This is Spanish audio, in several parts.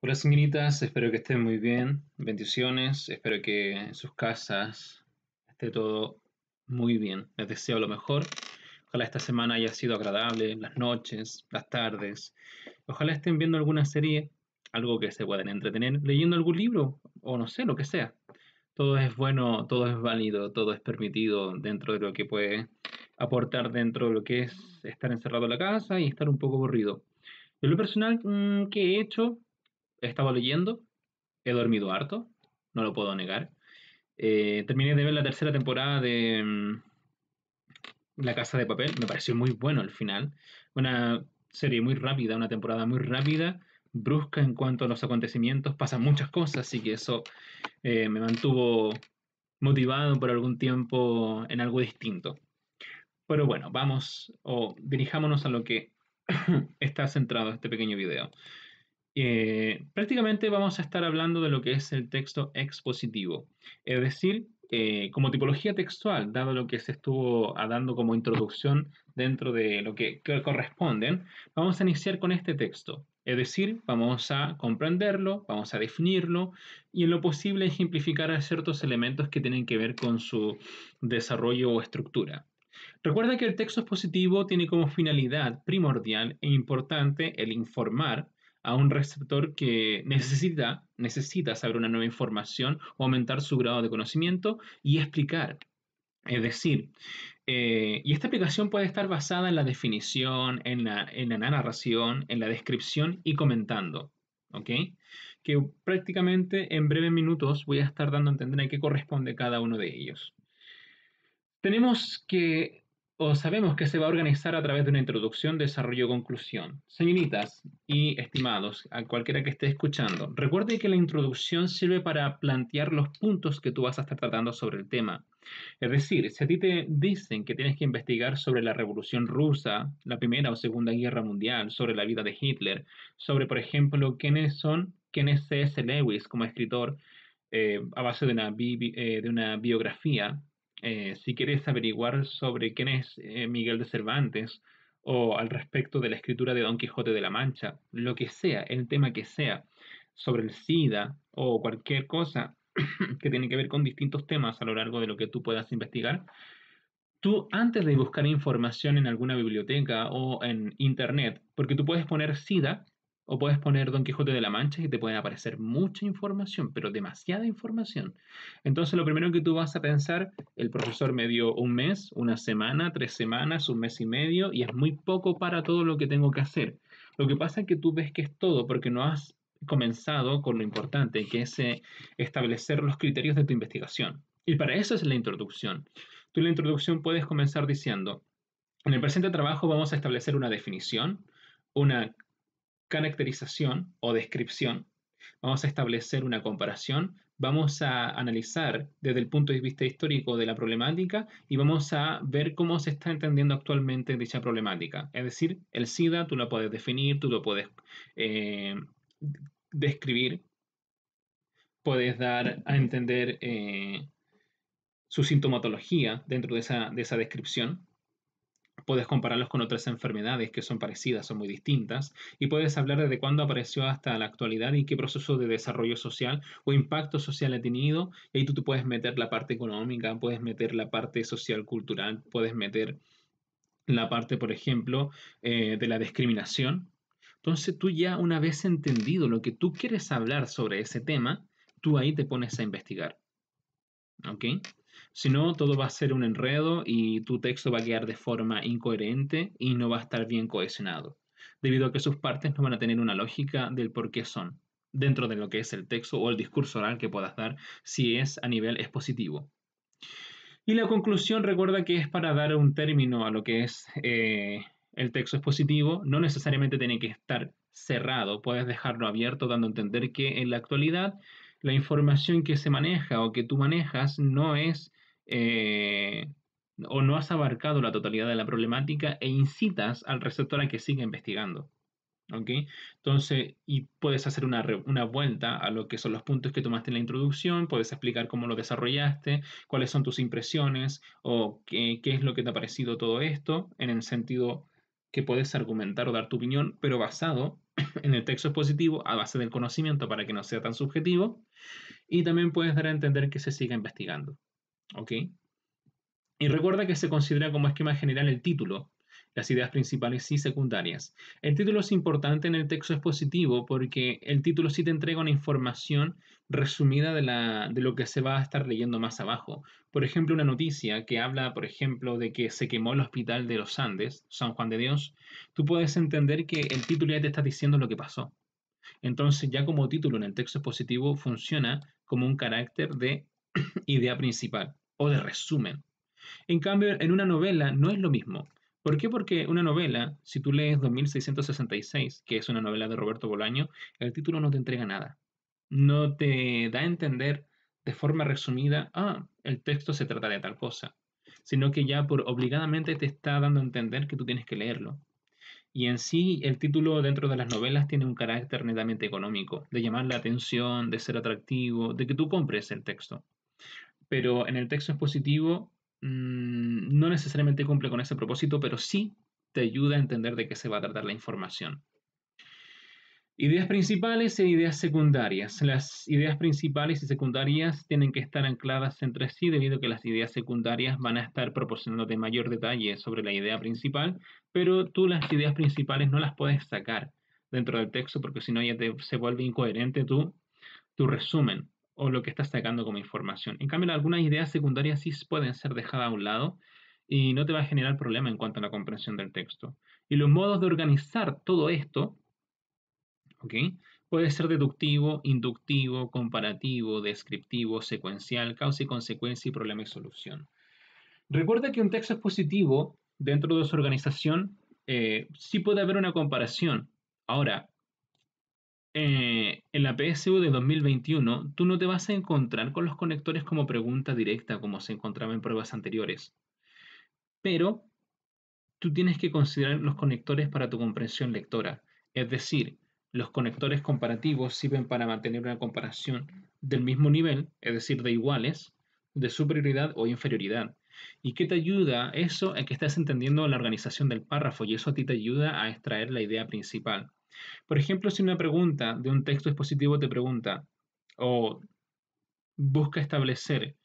Hola señoritas, espero que estén muy bien. Bendiciones, espero que en sus casas esté todo muy bien. Les deseo lo mejor. Ojalá esta semana haya sido agradable, las noches, las tardes. Ojalá estén viendo alguna serie, algo que se puedan entretener, leyendo algún libro o no sé, lo que sea. Todo es bueno, todo es válido, todo es permitido dentro de lo que puede aportar dentro de lo que es estar encerrado en la casa y estar un poco aburrido. Yo lo personal mm, que he hecho he estado leyendo, he dormido harto, no lo puedo negar. Eh, terminé de ver la tercera temporada de mm, La Casa de Papel, me pareció muy bueno el final. Una serie muy rápida, una temporada muy rápida, brusca en cuanto a los acontecimientos, pasan muchas cosas, así que eso eh, me mantuvo motivado por algún tiempo en algo distinto. Pero bueno, vamos o dirijámonos a lo que está centrado este pequeño video. Eh, prácticamente vamos a estar hablando de lo que es el texto expositivo, es decir, eh, como tipología textual, dado lo que se estuvo ah, dando como introducción dentro de lo que, corresponde, corresponden, vamos a iniciar con este texto. Es decir, vamos a comprenderlo, vamos a definirlo y en lo posible ejemplificar ciertos elementos que tienen que ver con su desarrollo o estructura. Recuerda que el texto expositivo tiene como finalidad primordial e importante el informar, a un receptor que necesita, necesita saber una nueva información o aumentar su grado de conocimiento y explicar. Es decir, eh, y esta aplicación puede estar basada en la definición, en la, narración, en la descripción y comentando. Que prácticamente en breves minutos voy a estar dando a entender a qué corresponde cada uno de ellos. Tenemos que o sabemos que se va a organizar a través de una introducción, desarrollo, conclusión. Señoritas y estimados, a cualquiera que esté escuchando, recuerde que la introducción sirve para plantear los puntos que tú vas a estar tratando sobre el tema. Es decir, si a ti te dicen que tienes que investigar sobre la Revolución Rusa, la Primera o Segunda Guerra Mundial, sobre la vida de Hitler, sobre, por ejemplo, quiénes son, quién es C.S. Lewis como escritor, eh, a base de una, eh, de una biografía, eh, si quieres averiguar sobre quién es eh, Miguel de Cervantes o al respecto de la escritura de Don Quijote de la Mancha, lo que sea, el tema que sea, sobre el SIDA o cualquier cosa que tiene que ver con distintos temas a lo largo de lo que tú puedas investigar, tú antes de buscar información en alguna biblioteca o en internet, porque tú puedes poner SIDA o puedes poner Don Quijote de la Mancha y te pueden aparecer mucha información, pero demasiada información. Entonces lo primero que tú vas a pensar, el profesor me dio un mes, una semana, tres semanas, un mes y medio, y es muy poco para todo lo que tengo que hacer. Lo que pasa es que tú ves que es todo porque no has comenzado con lo importante, que es eh, establecer los criterios de tu investigación. Y para eso es la introducción. Tú en la introducción puedes comenzar diciendo, en el presente trabajo vamos a establecer una definición, una caracterización o descripción. Vamos a establecer una comparación, vamos a analizar desde el punto de vista histórico de la problemática y vamos a ver cómo se está entendiendo actualmente dicha problemática. Es decir, el SIDA tú lo puedes definir, tú lo puedes eh, describir, puedes dar a entender eh, su sintomatología dentro de esa, de esa descripción puedes compararlos con otras enfermedades que son parecidas, son muy distintas, y puedes hablar desde cuándo apareció hasta la actualidad y qué proceso de desarrollo social o impacto social ha tenido, y ahí tú, te puedes meter la parte económica, puedes meter la parte social, cultural, puedes meter la parte, por ejemplo, eh, de la discriminación. Entonces tú ya una vez entendido lo que tú quieres hablar sobre ese tema, tú ahí te pones a investigar. ¿Ok? Si no, todo va a ser un enredo y tu texto va a quedar de forma incoherente y no va a estar bien cohesionado, debido a que sus partes no van a tener una lógica del por qué son, dentro de lo que es el texto o el discurso oral que puedas dar si es a nivel expositivo. Y la conclusión recuerda que es para dar un término a lo que es eh, el texto expositivo, no necesariamente tiene que estar cerrado, puedes dejarlo abierto dando a entender que en la actualidad la información que se maneja o que tú manejas no es eh, o no has abarcado la totalidad de la problemática e incitas al receptor a que siga investigando. Entonces, y puedes hacer una, vuelta a lo que son los puntos que tomaste en la introducción, puedes explicar cómo lo desarrollaste, cuáles son tus impresiones o qué, qué es lo que te ha parecido todo esto, en el sentido que puedes argumentar o dar tu opinión, pero basado en el texto expositivo a base del conocimiento para que no sea tan subjetivo, y también puedes dar a entender que se siga investigando. ¿Ok? Y recuerda que se considera como esquema general el título, las ideas principales y secundarias. El título es importante en el texto expositivo porque el título sí te entrega una información resumida de, la, de, lo que se va a estar leyendo más abajo. Por ejemplo, una noticia que habla, por ejemplo, de que se quemó el hospital de los Andes, San Juan de Dios, tú puedes entender que el título ya te está diciendo lo que pasó. Entonces, ya como título en el texto expositivo funciona como un carácter de idea principal o de resumen. En cambio, en una novela no es lo mismo. ¿Por qué? Porque una novela, si tú lees 2666, que es una novela de Roberto Bolaño, el título no te entrega nada. No te da a entender de forma resumida, ah, el texto se trata de tal cosa, sino que ya por obligadamente te está dando a entender que tú tienes que leerlo. Y en sí, el título dentro de las novelas tiene un carácter netamente económico, de llamar la atención, de ser atractivo, de que tú compres el texto. Pero en el texto expositivo mm, no necesariamente cumple con ese propósito, pero sí te ayuda a entender de qué se va a tratar la información. Ideas principales e ideas secundarias. Las ideas principales y secundarias tienen que estar ancladas entre sí debido a que las ideas secundarias van a estar proporcionándote mayor detalle sobre la idea principal, pero tú las ideas principales no las puedes sacar dentro del texto porque si no ya se vuelve incoherente tu resumen o lo que estás sacando como información. En cambio, algunas ideas secundarias sí pueden ser dejadas a un lado y no te va a generar problema en cuanto a la comprensión del texto. Y los modos de organizar todo esto, ¿ok? Puede ser deductivo, inductivo, comparativo, descriptivo, secuencial, causa y consecuencia y problema y solución. Recuerda que un texto expositivo dentro de su organización eh, sí puede haber una comparación. Ahora, eh, en la PSU de 2021, tú no te vas a encontrar con los conectores como pregunta directa como se encontraba en pruebas anteriores. Pero tú tienes que considerar los conectores para tu comprensión lectora. Es decir, los conectores comparativos sirven para mantener una comparación del mismo nivel, es decir, de iguales, de superioridad o inferioridad. ¿Y qué te ayuda eso? es que estás entendiendo la organización del párrafo y eso a ti te ayuda a extraer la idea principal. Por ejemplo, si una pregunta de un texto expositivo te pregunta o busca establecer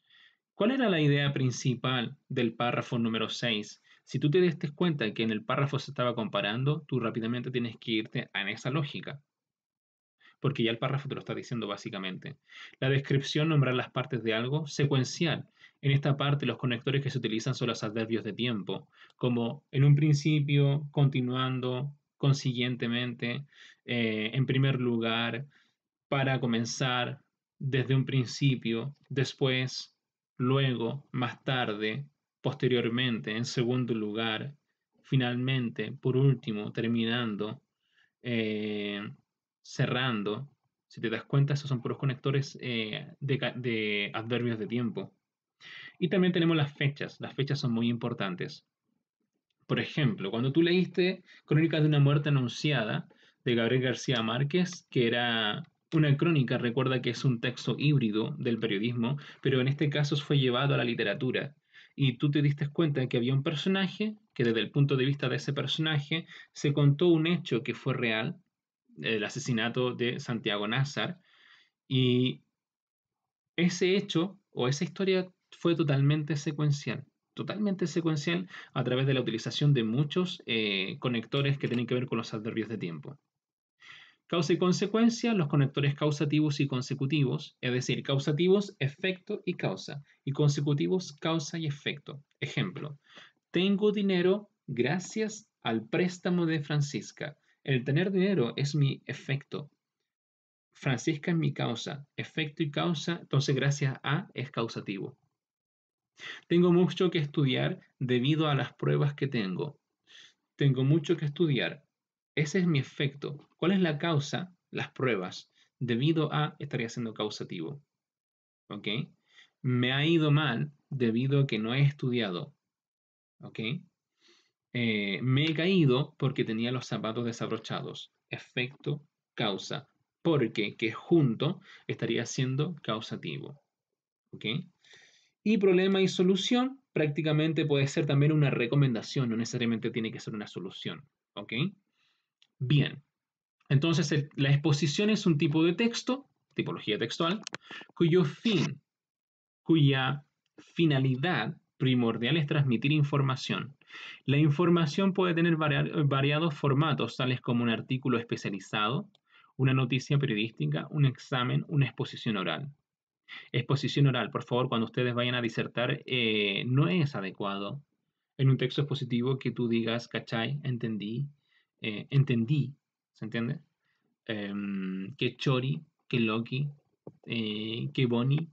cuál era la idea principal del párrafo número 6, si tú te diste cuenta que en el párrafo se estaba comparando, tú rápidamente tienes que irte a esa lógica, porque ya el párrafo te lo está diciendo básicamente. La descripción, nombrar las partes de algo, secuencial. En esta parte los conectores que se utilizan son los adverbios de tiempo, como en un principio, continuando, consiguientemente, eh, en primer lugar, para comenzar desde un principio, después, luego, más tarde, posteriormente, en segundo lugar, finalmente, por último, terminando, eh, cerrando. Si te das cuenta, esos son puros conectores eh, de adverbios de tiempo. Y también tenemos las fechas. Las fechas son muy importantes. Por ejemplo, cuando tú leíste Crónicas de una muerte anunciada de Gabriel García Márquez, que era una crónica, recuerda que es un texto híbrido del periodismo, pero en este caso fue llevado a la literatura. Y tú te diste cuenta de que había un personaje que desde el punto de vista de ese personaje se contó un hecho que fue real, el asesinato de Santiago Nazar, y ese hecho o esa historia fue totalmente secuencial totalmente secuencial a través de la utilización de muchos eh, conectores que tienen que ver con los adverbios de tiempo. Causa y consecuencia, los conectores causativos y consecutivos, es decir, causativos, efecto y causa, y consecutivos, causa y efecto. Ejemplo, tengo dinero gracias al préstamo de Francisca. El tener dinero es mi efecto. Francisca es mi causa, efecto y causa, entonces gracias a es causativo. Tengo mucho que estudiar debido a las pruebas que tengo. Tengo mucho que estudiar. Ese es mi efecto. ¿Cuál es la causa? Las pruebas. Debido a estaría siendo causativo. ¿Ok? Me ha ido mal debido a que no he estudiado. ¿Ok? Eh, me he caído porque tenía los zapatos desabrochados. Efecto, causa. Porque que junto estaría siendo causativo. ¿Ok? Y problema y solución prácticamente puede ser también una recomendación, no necesariamente tiene que ser una solución. Bien. Entonces, la exposición es un tipo de texto, tipología textual, cuyo fin, cuya finalidad primordial es transmitir información. La información puede tener variados formatos, tales como un artículo especializado, una noticia periodística, un examen, una exposición oral. Exposición oral, por favor, cuando ustedes vayan a disertar, eh, no es adecuado en un texto expositivo que tú digas, ¿cachai? Entendí, eh, entendí, ¿se entiende? Em, que Chori, que Loki, eh, que Bonnie,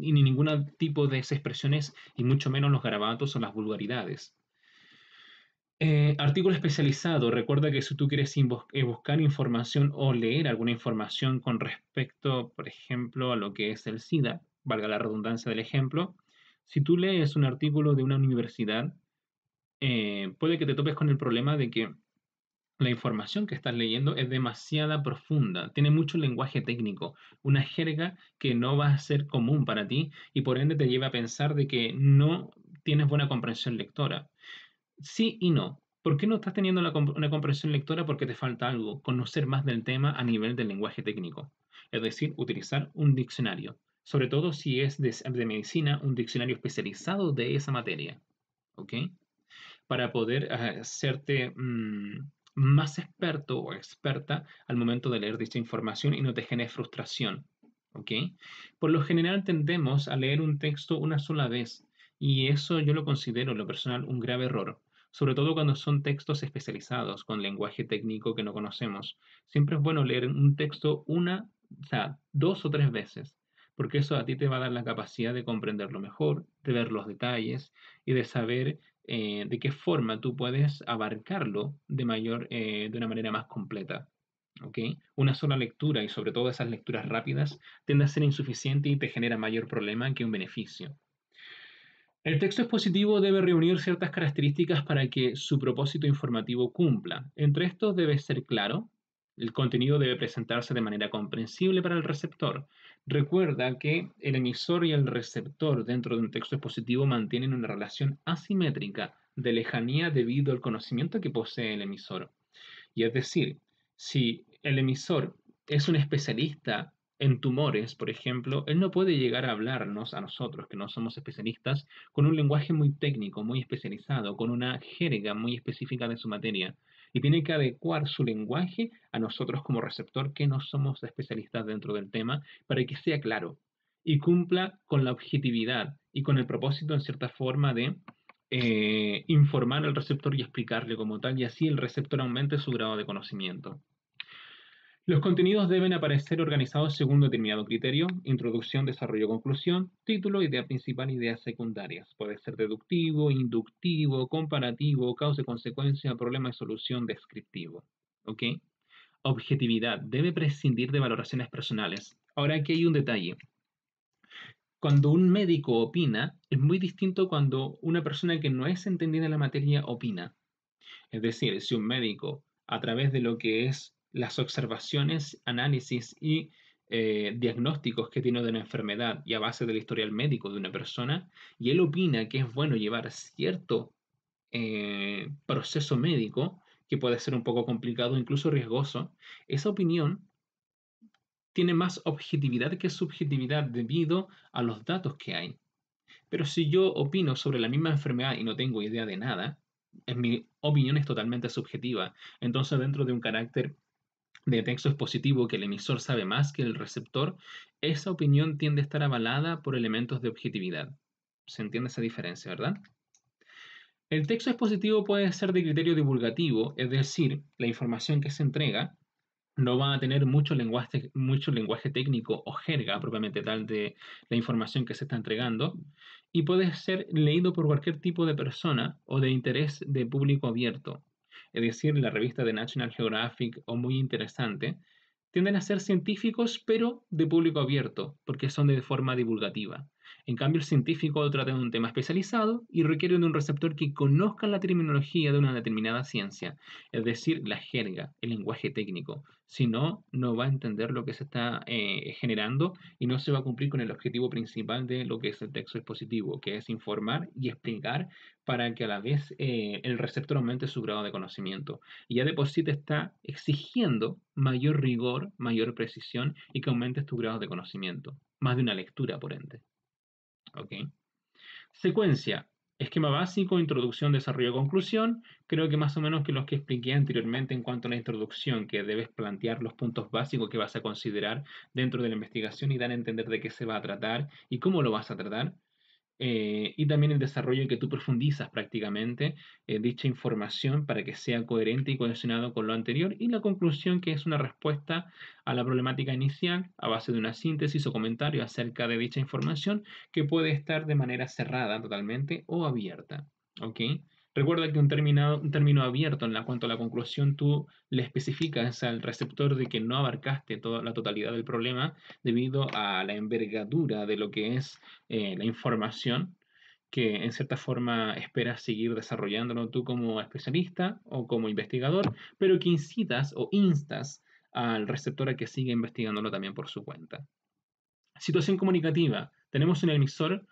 y ni ningún tipo de expresiones, y mucho menos los garabatos o las vulgaridades. Eh, artículo especializado. Recuerda que si tú quieres eh, buscar información o leer alguna información con respecto, por ejemplo, a lo que es el SIDA, valga la redundancia del ejemplo, si tú lees un artículo de una universidad, eh, puede que te topes con el problema de que la información que estás leyendo es demasiada profunda, tiene mucho lenguaje técnico, una jerga que no va a ser común para ti y por ende te lleva a pensar de que no tienes buena comprensión lectora sí y no. ¿Por qué no estás teniendo una, comprensión lectora? Porque te falta algo, conocer más del tema a nivel del lenguaje técnico, es decir, utilizar un diccionario, sobre todo si es de, medicina, un diccionario especializado de esa materia, ¿ok? Para poder ah, hacerte mm, más experto o experta al momento de leer dicha información y no te genere frustración, ¿ok? Por lo general tendemos a leer un texto una sola vez y eso yo lo considero en lo personal un grave error, sobre todo cuando son textos especializados con lenguaje técnico que no conocemos. Siempre es bueno leer un texto una, o sea, dos o tres veces, porque eso a ti te va a dar la capacidad de comprenderlo mejor, de ver los detalles y de saber eh, de qué forma tú puedes abarcarlo de mayor, eh, de una manera más completa. ¿Okay? Una sola lectura y sobre todo esas lecturas rápidas tiende a ser insuficiente y te genera mayor problema que un beneficio. El texto expositivo debe reunir ciertas características para que su propósito informativo cumpla. Entre estos debe ser claro, el contenido debe presentarse de manera comprensible para el receptor. Recuerda que el emisor y el receptor dentro de un texto expositivo mantienen una relación asimétrica de lejanía debido al conocimiento que posee el emisor. Y es decir, si el emisor es un especialista en tumores, por ejemplo, él no puede llegar a hablarnos a nosotros, que no somos especialistas, con un lenguaje muy técnico, muy especializado, con una jerga muy específica de su materia. Y tiene que adecuar su lenguaje a nosotros como receptor, que no somos especialistas dentro del tema, para que sea claro y cumpla con la objetividad y con el propósito, en cierta forma, de eh, informar al receptor y explicarle como tal, y así el receptor aumente su grado de conocimiento. Los contenidos deben aparecer organizados según determinado criterio, introducción, desarrollo, conclusión, título, idea principal, ideas secundarias. Puede ser deductivo, inductivo, comparativo, causa y consecuencia, problema y solución, descriptivo. ¿Ok? Objetividad. Debe prescindir de valoraciones personales. Ahora aquí hay un detalle. Cuando un médico opina, es muy distinto cuando una persona que no es entendida en la materia opina. Es decir, si un médico, a través de lo que es las observaciones, análisis y eh, diagnósticos que tiene de una enfermedad y a base del historial médico de una persona, y él opina que es bueno llevar cierto eh, proceso médico, que puede ser un poco complicado, incluso riesgoso, esa opinión tiene más objetividad que subjetividad debido a los datos que hay. Pero si yo opino sobre la misma enfermedad y no tengo idea de nada, mi opinión es totalmente subjetiva. Entonces, dentro de un carácter de texto expositivo que el emisor sabe más que el receptor, esa opinión tiende a estar avalada por elementos de objetividad. ¿Se entiende esa diferencia, verdad? El texto expositivo puede ser de criterio divulgativo, es decir, la información que se entrega no va a tener mucho lenguaje, mucho lenguaje técnico o jerga propiamente tal de la información que se está entregando y puede ser leído por cualquier tipo de persona o de interés de público abierto, es decir, la revista de National Geographic o muy interesante, tienden a ser científicos pero de público abierto, porque son de forma divulgativa. En cambio, el científico trata de un tema especializado y requiere de un receptor que conozca la terminología de una determinada ciencia, es decir, la jerga, el lenguaje técnico. Si no, no va a entender lo que se está eh, generando y no se va a cumplir con el objetivo principal de lo que es el texto expositivo, que es informar y explicar para que a la vez eh, el receptor aumente su grado de conocimiento. Y a deposite está exigiendo mayor rigor, mayor precisión y que aumente tu grado de conocimiento. Más de una lectura, por ende. ¿ok? Secuencia, esquema básico, introducción, desarrollo, conclusión. Creo que más o menos que los que expliqué anteriormente en cuanto a la introducción, que debes plantear los puntos básicos que vas a considerar dentro de la investigación y dar a entender de qué se va a tratar y cómo lo vas a tratar. Eh, y también el desarrollo en que tú profundizas prácticamente eh, dicha información para que sea coherente y cohesionado con lo anterior y la conclusión que es una respuesta a la problemática inicial a base de una síntesis o comentario acerca de dicha información que puede estar de manera cerrada totalmente o abierta. Recuerda que un, un término abierto en cuanto a la conclusión tú le especificas al receptor de que no abarcaste toda la totalidad del problema debido a la envergadura de lo que es eh, la información que en cierta forma esperas seguir desarrollándolo tú como especialista o como investigador, pero que incitas o instas al receptor a que siga investigándolo también por su cuenta. Situación comunicativa. Tenemos un emisor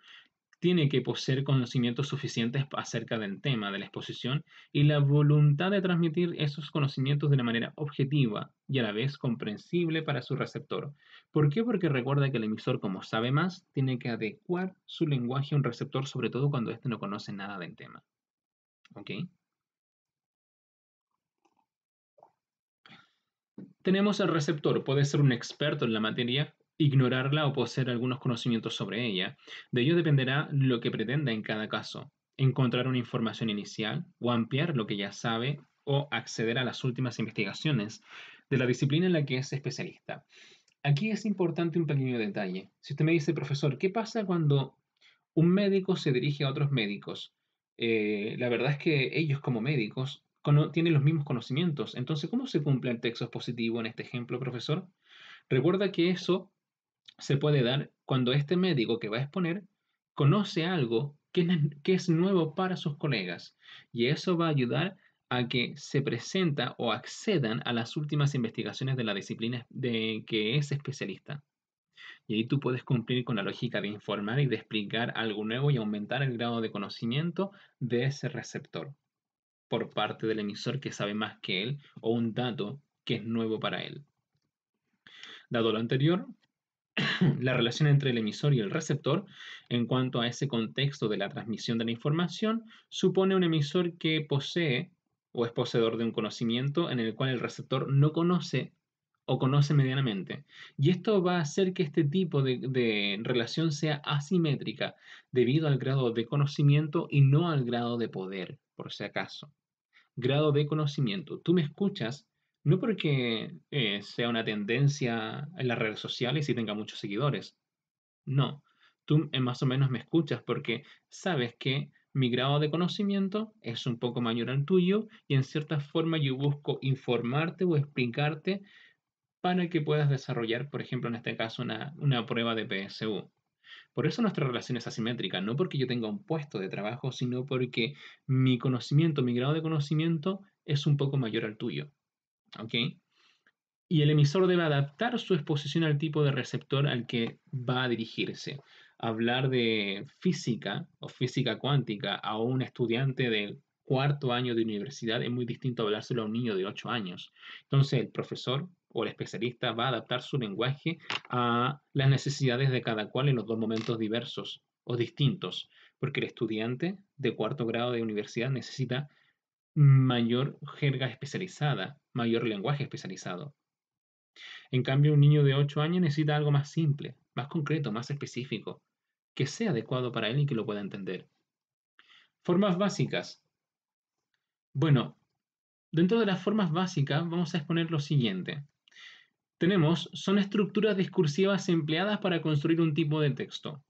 tiene que poseer conocimientos suficientes acerca del tema de la exposición y la voluntad de transmitir esos conocimientos de una manera objetiva y a la vez comprensible para su receptor. ¿Por qué? Porque recuerda que el emisor, como sabe más, tiene que adecuar su lenguaje a un receptor, sobre todo cuando éste no conoce nada del tema. ¿Ok? Tenemos el receptor, puede ser un experto en la materia ignorarla o poseer algunos conocimientos sobre ella. De ello dependerá lo que pretenda en cada caso, encontrar una información inicial o ampliar lo que ya sabe o acceder a las últimas investigaciones de la disciplina en la que es especialista. Aquí es importante un pequeño detalle. Si usted me dice, profesor, ¿qué pasa cuando un médico se dirige a otros médicos? Eh, la verdad es que ellos como médicos tienen los mismos conocimientos. Entonces, ¿cómo se cumple el texto positivo en este ejemplo, profesor? Recuerda que eso se puede dar cuando este médico que va a exponer conoce algo que es, nuevo para sus colegas y eso va a ayudar a que se presenta o accedan a las últimas investigaciones de la disciplina de que es especialista. Y ahí tú puedes cumplir con la lógica de informar y de explicar algo nuevo y aumentar el grado de conocimiento de ese receptor por parte del emisor que sabe más que él o un dato que es nuevo para él. Dado lo anterior, la relación entre el emisor y el receptor en cuanto a ese contexto de la transmisión de la información supone un emisor que posee o es poseedor de un conocimiento en el cual el receptor no conoce o conoce medianamente. Y esto va a hacer que este tipo de, relación sea asimétrica debido al grado de conocimiento y no al grado de poder, por si acaso. Grado de conocimiento. Tú me escuchas, no porque eh, sea una tendencia en las redes sociales y tenga muchos seguidores. No, tú eh, más o menos me escuchas porque sabes que mi grado de conocimiento es un poco mayor al tuyo y en cierta forma yo busco informarte o explicarte para que puedas desarrollar, por ejemplo, en este caso, una, una prueba de PSU. Por eso nuestra relación es asimétrica, no porque yo tenga un puesto de trabajo, sino porque mi conocimiento, mi grado de conocimiento es un poco mayor al tuyo. ¿ok? Y el emisor debe adaptar su exposición al tipo de receptor al que va a dirigirse. Hablar de física o física cuántica a un estudiante de cuarto año de universidad es muy distinto a hablárselo a un niño de ocho años. Entonces el profesor o el especialista va a adaptar su lenguaje a las necesidades de cada cual en los dos momentos diversos o distintos, porque el estudiante de cuarto grado de universidad necesita mayor jerga especializada, mayor lenguaje especializado. En cambio, un niño de 8 años necesita algo más simple, más concreto, más específico, que sea adecuado para él y que lo pueda entender. Formas básicas. Bueno, dentro de las formas básicas vamos a exponer lo siguiente. Tenemos, son estructuras discursivas empleadas para construir un tipo de texto.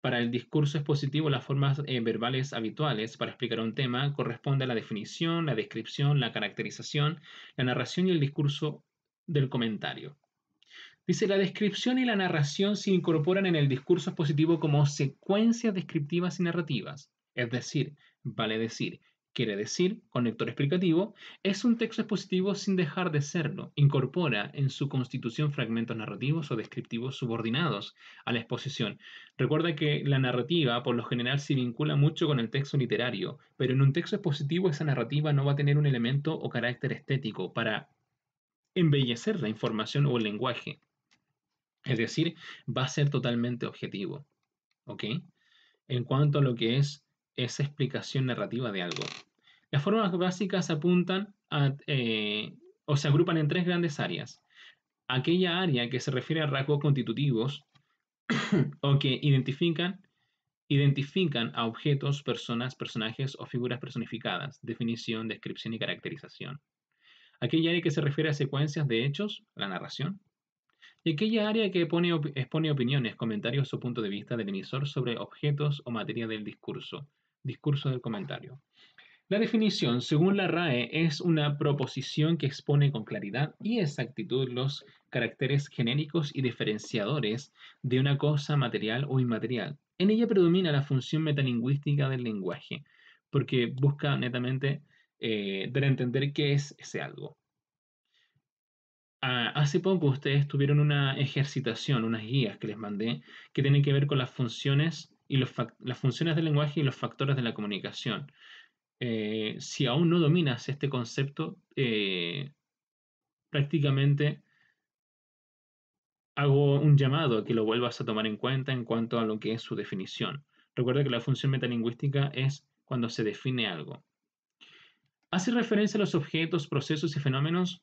Para el discurso expositivo, las formas eh, verbales habituales para explicar un tema corresponden a la definición, la descripción, la caracterización, la narración y el discurso del comentario. Dice, la descripción y la narración se incorporan en el discurso expositivo como secuencias descriptivas y narrativas. Es decir, vale decir Quiere decir, conector explicativo, es un texto expositivo sin dejar de serlo. Incorpora en su constitución fragmentos narrativos o descriptivos subordinados a la exposición. Recuerda que la narrativa por lo general se vincula mucho con el texto literario, pero en un texto expositivo esa narrativa no va a tener un elemento o carácter estético para embellecer la información o el lenguaje. Es decir, va a ser totalmente objetivo. ¿Ok? En cuanto a lo que es esa explicación narrativa de algo. Las formas básicas apuntan eh, o se agrupan en tres grandes áreas. Aquella área que se refiere a rasgos constitutivos o que identifican, identifican a objetos, personas, personajes o figuras personificadas, definición, descripción y caracterización. Aquella área que se refiere a secuencias de hechos, la narración. Y aquella área que expone opiniones, comentarios o punto de vista del emisor sobre objetos o materia del discurso, discurso del comentario. La definición, según la RAE, es una proposición que expone con claridad y exactitud los caracteres genéricos y diferenciadores de una cosa material o inmaterial. En ella predomina la función metalingüística del lenguaje, porque busca netamente eh, dar a entender qué es ese algo. Ah, hace poco ustedes tuvieron una ejercitación, unas guías que les mandé, que tienen que ver con las funciones y las funciones del lenguaje y los factores de la comunicación. Eh, si aún no dominas este concepto, eh, prácticamente hago un llamado a que lo vuelvas a tomar en cuenta en cuanto a lo que es su definición. Recuerda que la función metalingüística es cuando se define algo. Hace referencia a los objetos, procesos y fenómenos,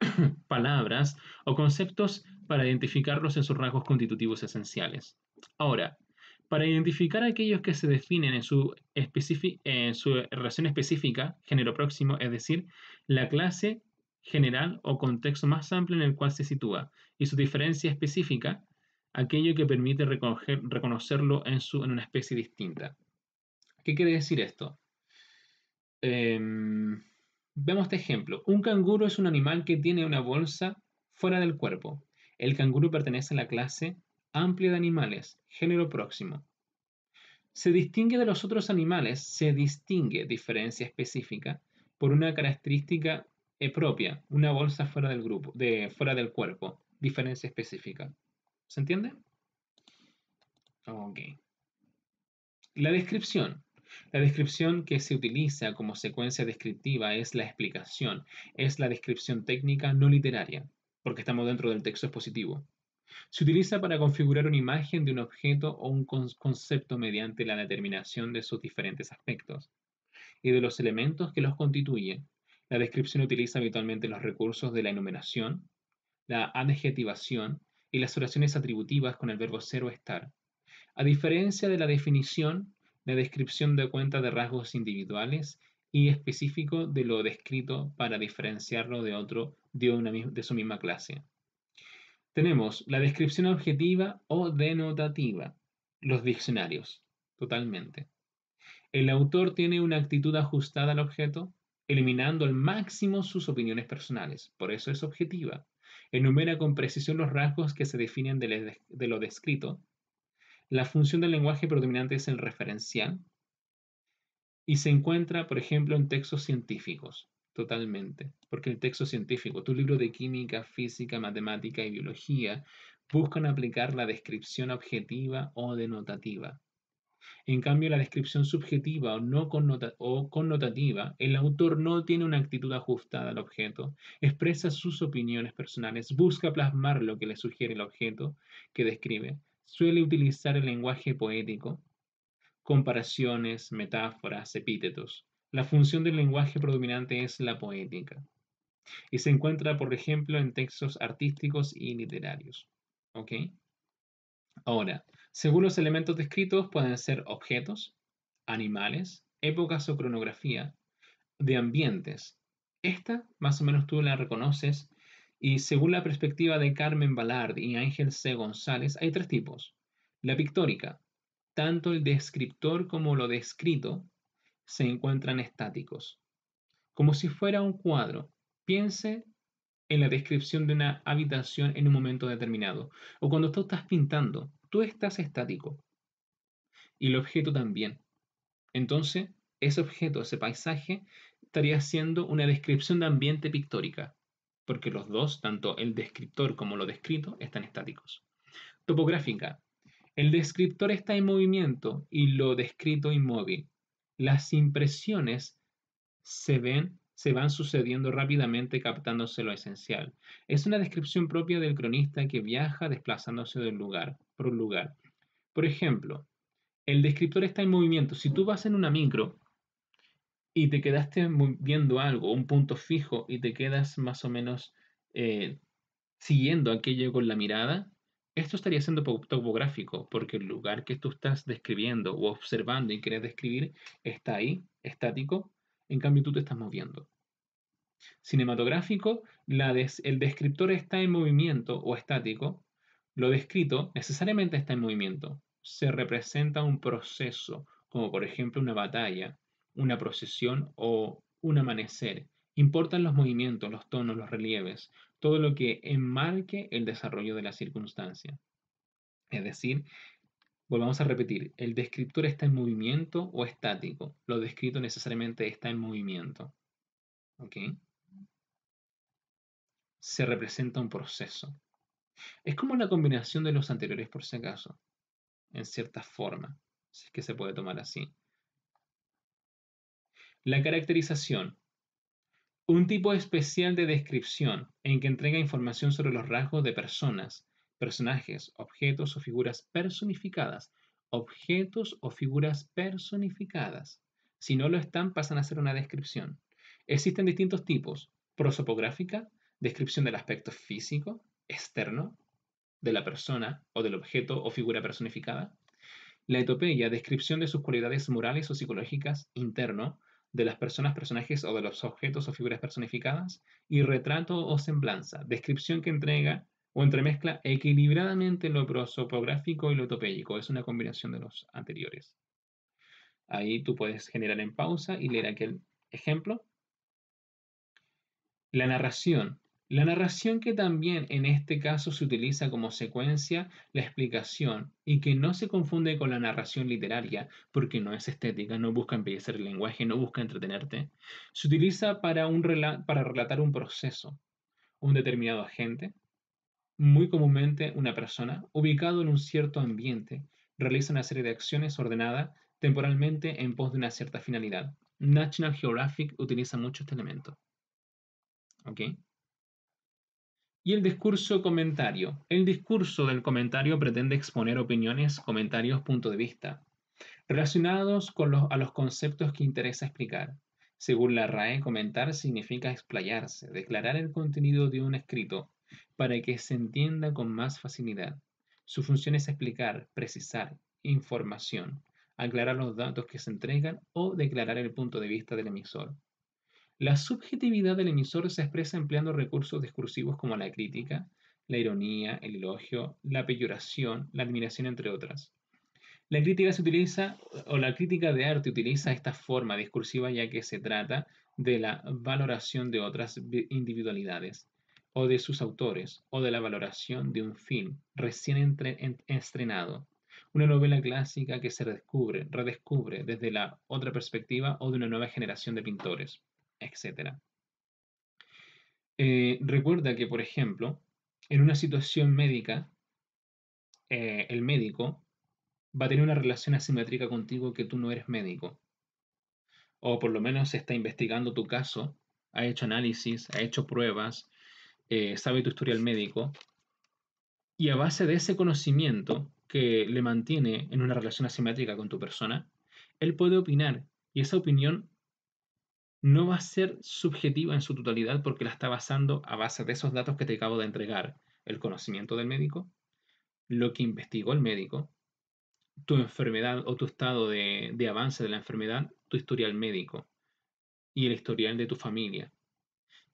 palabras o conceptos para identificarlos en sus rasgos constitutivos esenciales. Ahora, para identificar aquellos que se definen en su, en su relación específica, género próximo, es decir, la clase general o contexto más amplio en el cual se sitúa, y su diferencia específica, aquello que permite reconocerlo en, su, en una especie distinta. ¿Qué quiere decir esto? Em, vemos este ejemplo. Un canguro es un animal que tiene una bolsa fuera del cuerpo. El canguro pertenece a la clase amplia de animales, género próximo. Se distingue de los otros animales, se distingue diferencia específica por una característica eh, propia, una bolsa fuera del grupo, de, fuera del cuerpo, diferencia específica. ¿Se entiende? Ok. La descripción. La descripción que se utiliza como secuencia descriptiva es la explicación, es la descripción técnica no literaria, porque estamos dentro del texto expositivo. Se utiliza para configurar una imagen de un objeto o un concepto mediante la determinación de sus diferentes aspectos y de los elementos que los constituyen. La descripción utiliza habitualmente los recursos de la enumeración, la adjetivación y las oraciones atributivas con el verbo ser o estar. A diferencia de la definición, la descripción da cuenta de rasgos individuales y específico de lo descrito para diferenciarlo de otro de su misma clase. Tenemos la descripción objetiva o denotativa, los diccionarios, totalmente. El autor tiene una actitud ajustada al objeto, eliminando al máximo sus opiniones personales, por eso es objetiva. Enumera con precisión los rasgos que se definen de lo descrito. La función del lenguaje predominante es el referencial y se encuentra, por ejemplo, en textos científicos totalmente, porque el texto científico, tu libro de química, física, matemática y biología, buscan aplicar la descripción objetiva o denotativa. En cambio, la descripción subjetiva o, no o connotativa, el autor no tiene una actitud ajustada al objeto, expresa sus opiniones personales, busca plasmar lo que le sugiere el objeto que describe, suele utilizar el lenguaje poético, comparaciones, metáforas, epítetos, la función del lenguaje predominante es la poética y se encuentra, por ejemplo, en textos artísticos y literarios. ¿Ok? Ahora, según los elementos descritos, pueden ser objetos, animales, épocas o cronografía, de ambientes. Esta, más o menos tú la reconoces, y según la perspectiva de Carmen Ballard y Ángel C. González, hay tres tipos. La pictórica, tanto el descriptor como lo descrito se encuentran estáticos. Como si fuera un cuadro. Piense en la descripción de una habitación en un momento determinado. O cuando tú estás pintando, tú estás estático. Y el objeto también. Entonces, ese objeto, ese paisaje, estaría siendo una descripción de ambiente pictórica. Porque los dos, tanto el descriptor como lo descrito, están estáticos. Topográfica. El descriptor está en movimiento y lo descrito inmóvil las impresiones se ven se van sucediendo rápidamente captándose lo esencial. Es una descripción propia del cronista que viaja desplazándose de lugar por un lugar. Por ejemplo, el descriptor está en movimiento. Si tú vas en una micro y te quedaste viendo algo, un punto fijo, y te quedas más o menos eh, siguiendo aquello con la mirada, esto estaría siendo topográfico, porque el lugar que tú estás describiendo o observando y quieres describir está ahí, estático, en cambio tú te estás moviendo. Cinematográfico, el descriptor está en movimiento o estático, lo descrito necesariamente está en movimiento, se representa un proceso, como por ejemplo una batalla, una procesión o un amanecer. Importan los movimientos, los tonos, los relieves, todo lo que enmarque el desarrollo de la circunstancia. Es decir, volvamos a repetir, el descriptor está en movimiento o estático. Lo descrito necesariamente está en movimiento. ¿Ok? Se representa un proceso. Es como la combinación de los anteriores por si acaso, en cierta forma, si es que se puede tomar así. La caracterización un tipo especial de descripción en que entrega información sobre los rasgos de personas, personajes, objetos o figuras personificadas. Objetos o figuras personificadas. Si no lo están, pasan a ser una descripción. Existen distintos tipos. Prosopográfica, descripción del aspecto físico, externo, de la persona o del objeto o figura personificada. La etopeya, descripción de sus cualidades morales o psicológicas, interno, de las personas, personajes o de los objetos o figuras personificadas, y retrato o semblanza, descripción que entrega o entremezcla equilibradamente lo prosopográfico y lo topélico. Es una combinación de los anteriores. Ahí tú puedes generar en pausa y leer aquel ejemplo. La narración la narración que también en este caso se utiliza como secuencia la explicación y que no se confunde con la narración literaria porque no es estética, no busca embellecer el lenguaje, no busca entretenerte, se utiliza para, un para relatar un proceso, un determinado agente, muy comúnmente una persona, ubicado en un cierto ambiente, realiza una serie de acciones ordenadas temporalmente en pos de una cierta finalidad. National Geographic utiliza mucho este elemento. ¿Okay? y el discurso comentario. El discurso del comentario pretende exponer opiniones, comentarios, punto de vista, relacionados con los, a los conceptos que interesa explicar. Según la RAE, comentar significa explayarse, declarar el contenido de un escrito para que se entienda con más facilidad. Su función es explicar, precisar información, aclarar los datos que se entregan o declarar el punto de vista del emisor. La subjetividad del emisor se expresa empleando recursos discursivos como la crítica, la ironía, el elogio, la peyoración, la admiración, entre otras. La crítica se utiliza, o la crítica de arte utiliza esta forma discursiva ya que se trata de la valoración de otras individualidades, o de sus autores, o de la valoración de un film recién estrenado. Una novela clásica que se redescubre, redescubre desde la otra perspectiva o de una nueva generación de pintores etcétera. Eh, recuerda que, por ejemplo, en una situación médica, eh, el médico va a tener una relación asimétrica contigo que tú no eres médico. O por lo menos está investigando tu caso, ha hecho análisis, ha hecho pruebas, eh, sabe tu historial médico. Y a base de ese conocimiento que le mantiene en una relación asimétrica con tu persona, él puede opinar y esa opinión no va a ser subjetiva en su totalidad porque la está basando a base de esos datos que te acabo de entregar. El conocimiento del médico, lo que investigó el médico, tu enfermedad o tu estado de, avance de la enfermedad, tu historial médico y el historial de tu familia.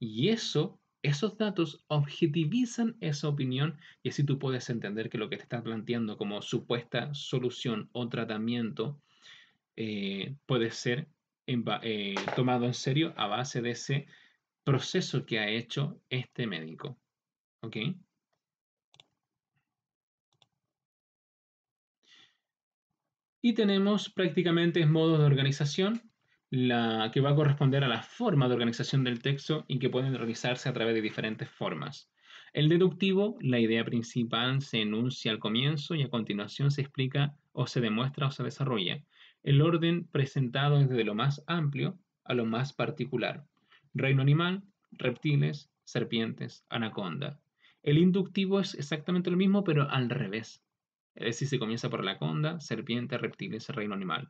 Y eso esos datos objetivizan esa opinión y así tú puedes entender que lo que te está planteando como supuesta solución o tratamiento eh, puede ser eh, tomado en serio a base de ese proceso que ha hecho este médico. ¿Ok? Y tenemos prácticamente modos de organización, la que va a corresponder a la forma de organización del texto y que pueden realizarse a través de diferentes formas. El deductivo, la idea principal se enuncia al comienzo y a continuación se explica o se demuestra o se desarrolla. El orden presentado es desde lo más amplio a lo más particular. Reino animal, reptiles, serpientes, anaconda. El inductivo es exactamente lo mismo, pero al revés. Es decir, se comienza por la anaconda, serpiente, reptiles, reino animal.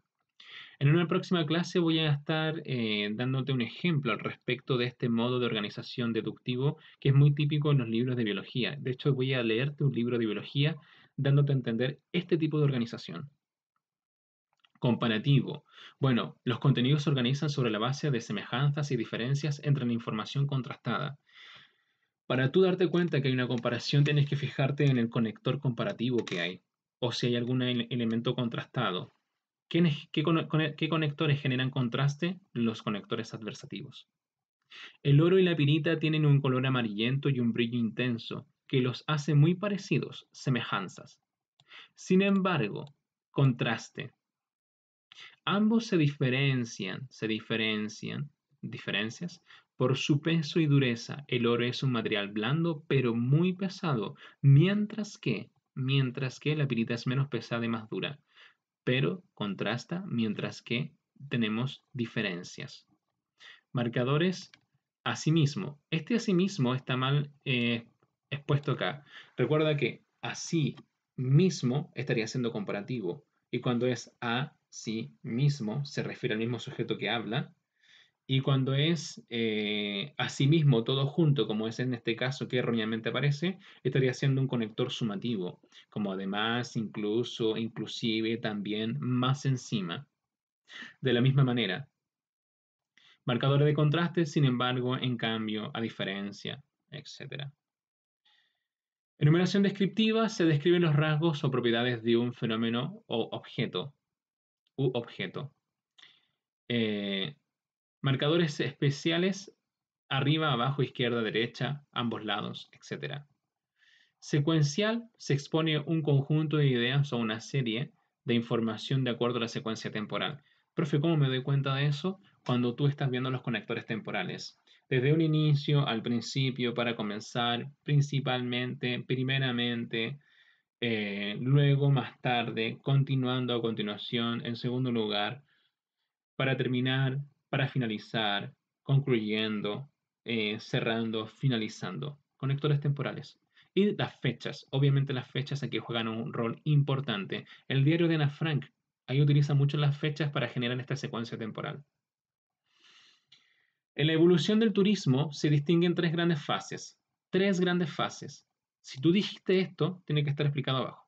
En una próxima clase voy a estar eh, dándote un ejemplo al respecto de este modo de organización deductivo que es muy típico en los libros de biología. De hecho, voy a leerte un libro de biología dándote a entender este tipo de organización. Comparativo. Bueno, los contenidos se organizan sobre la base de semejanzas y diferencias entre la información contrastada. Para tú darte cuenta que hay una comparación, tienes que fijarte en el conector comparativo que hay, o si hay algún elemento contrastado. ¿Qué, qué conectores generan contraste? Los conectores adversativos. El oro y la pirita tienen un color amarillento y un brillo intenso, que los hace muy parecidos, semejanzas. Sin embargo, contraste. Ambos se diferencian, se diferencian, diferencias, por su peso y dureza. El oro es un material blando pero muy pesado, mientras que, mientras que la pirita es menos pesada y más dura. Pero contrasta mientras que tenemos diferencias. Marcadores, asimismo. Este asimismo está mal eh, expuesto acá. Recuerda que así mismo estaría siendo comparativo. Y cuando es a sí mismo, se refiere al mismo sujeto que habla, y cuando es eh, a sí mismo todo junto, como es en este caso que erróneamente aparece, estaría siendo un conector sumativo, como además, incluso, inclusive, también, más encima. De la misma manera, marcadores de contraste, sin embargo, en cambio, a diferencia, etc. Enumeración descriptiva se describen los rasgos o propiedades de un fenómeno o objeto, u objeto. Eh, marcadores especiales arriba, abajo, izquierda, derecha, ambos lados, etc. Secuencial se expone un conjunto de ideas o una serie de información de acuerdo a la secuencia temporal. Profe, ¿cómo me doy cuenta de eso? Cuando tú estás viendo los conectores temporales. Desde un inicio al principio, para comenzar, principalmente, primeramente, eh, luego, más tarde, continuando a continuación, en segundo lugar, para terminar, para finalizar, concluyendo, eh, cerrando, finalizando. Conectores temporales. Y las fechas. Obviamente las fechas aquí juegan un rol importante. El diario de Ana Frank, ahí utiliza mucho las fechas para generar esta secuencia temporal. En la evolución del turismo se distinguen tres grandes fases. Tres grandes fases. Si tú dijiste esto, tiene que estar explicado abajo.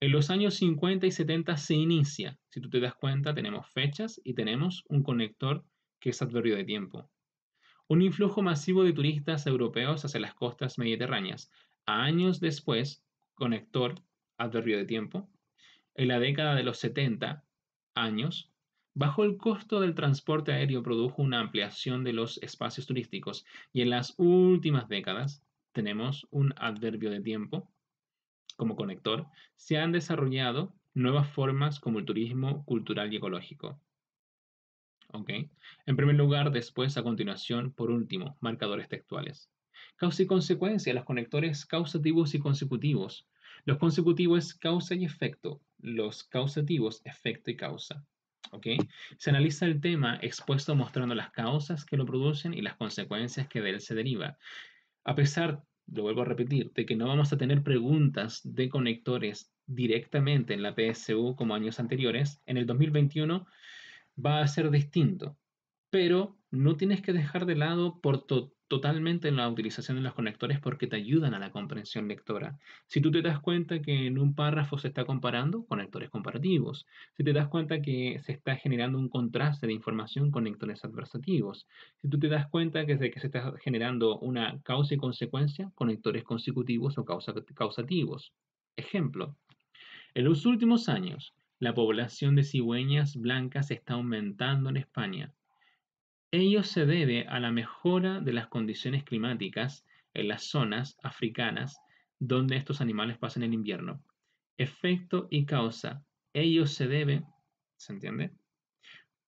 En los años 50 y 70 se inicia. Si tú te das cuenta, tenemos fechas y tenemos un conector que es adverbio de tiempo. Un influjo masivo de turistas europeos hacia las costas mediterráneas. Años después, conector, adverbio de tiempo. En la década de los 70 años, Bajo el costo del transporte aéreo produjo una ampliación de los espacios turísticos y en las últimas décadas tenemos un adverbio de tiempo como conector, se han desarrollado nuevas formas como el turismo cultural y ecológico. ¿Ok? En primer lugar, después, a continuación, por último, marcadores textuales. Causa y consecuencia, los conectores causativos y consecutivos. Los consecutivos es causa y efecto, los causativos efecto y causa. ¿Ok? Se analiza el tema expuesto mostrando las causas que lo producen y las consecuencias que de él se deriva. A pesar, lo vuelvo a repetir, de que no vamos a tener preguntas de conectores directamente en la PSU como años anteriores, en el 2021 va a ser distinto. Pero no tienes que dejar de lado por, total totalmente en la utilización de los conectores porque te ayudan a la comprensión lectora. Si tú te das cuenta que en un párrafo se está comparando, conectores comparativos. Si te das cuenta que se está generando un contraste de información, conectores adversativos. Si tú te das cuenta que, que se está generando una causa y consecuencia, conectores consecutivos o causativos. Ejemplo, en los últimos años, la población de cigüeñas blancas está aumentando en España Ello se debe a la mejora de las condiciones climáticas en las zonas africanas donde estos animales pasan el invierno. Efecto y causa. Ello se debe, ¿se entiende?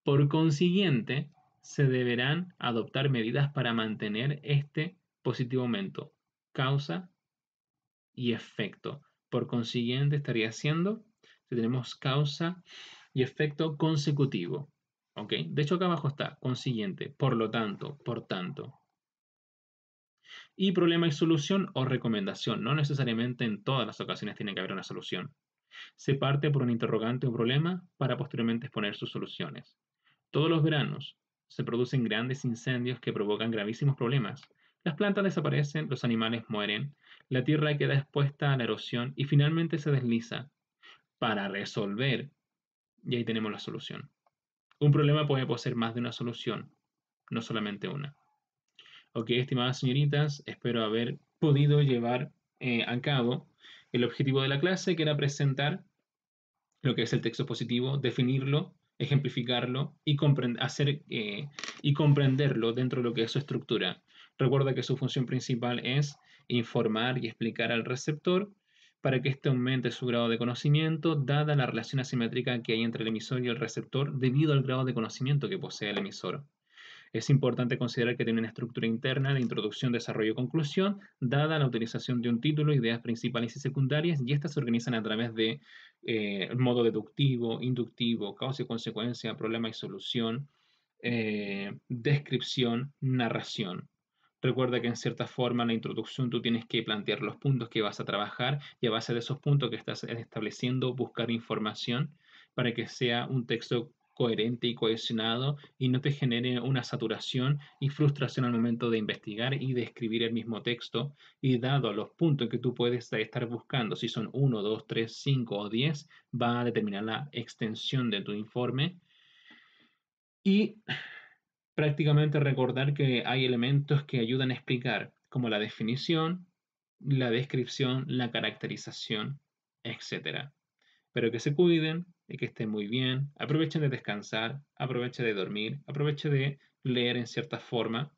Por consiguiente, se deberán adoptar medidas para mantener este positivo aumento. Causa y efecto. Por consiguiente, estaría siendo, si tenemos causa y efecto consecutivo. De hecho, acá abajo está, consiguiente, por lo tanto, por tanto. Y problema y solución o recomendación. No necesariamente en todas las ocasiones tiene que haber una solución. Se parte por un interrogante o problema para posteriormente exponer sus soluciones. Todos los veranos se producen grandes incendios que provocan gravísimos problemas. Las plantas desaparecen, los animales mueren, la tierra queda expuesta a la erosión y finalmente se desliza. Para resolver, y ahí tenemos la solución. Un problema pues, puede poseer más de una solución, no solamente una. Ok, estimadas señoritas, espero haber podido llevar eh, a cabo el objetivo de la clase, que era presentar lo que es el texto positivo, definirlo, ejemplificarlo y, hacer, eh, y comprenderlo dentro de lo que es su estructura. Recuerda que su función principal es informar y explicar al receptor para que éste aumente su grado de conocimiento, dada la relación asimétrica que hay entre el emisor y el receptor debido al grado de conocimiento que posee el emisor. Es importante considerar que tiene una estructura interna de introducción, desarrollo y conclusión, dada la utilización de un título, ideas principales y secundarias, y estas se organizan a través de eh, modo deductivo, inductivo, causa y consecuencia, problema y solución, eh, descripción, narración. Recuerda que en cierta forma en la introducción tú tienes que plantear los puntos que vas a trabajar y a base de esos puntos que estás estableciendo buscar información para que sea un texto coherente y cohesionado y no te genere una saturación y frustración al momento de investigar y de escribir el mismo texto y dado a los puntos que tú puedes estar buscando, si son 1, 2, 3, 5 o 10, va a determinar la extensión de tu informe y prácticamente recordar que hay elementos que ayudan a explicar, como la definición, la descripción, la caracterización, etc. Pero que se cuiden y que estén muy bien, aprovechen de descansar, aprovechen de dormir, aprovechen de leer en cierta forma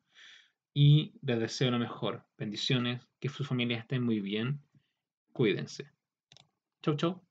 y les deseo lo mejor. Bendiciones, que su familia esté muy bien, cuídense. Chau, chau.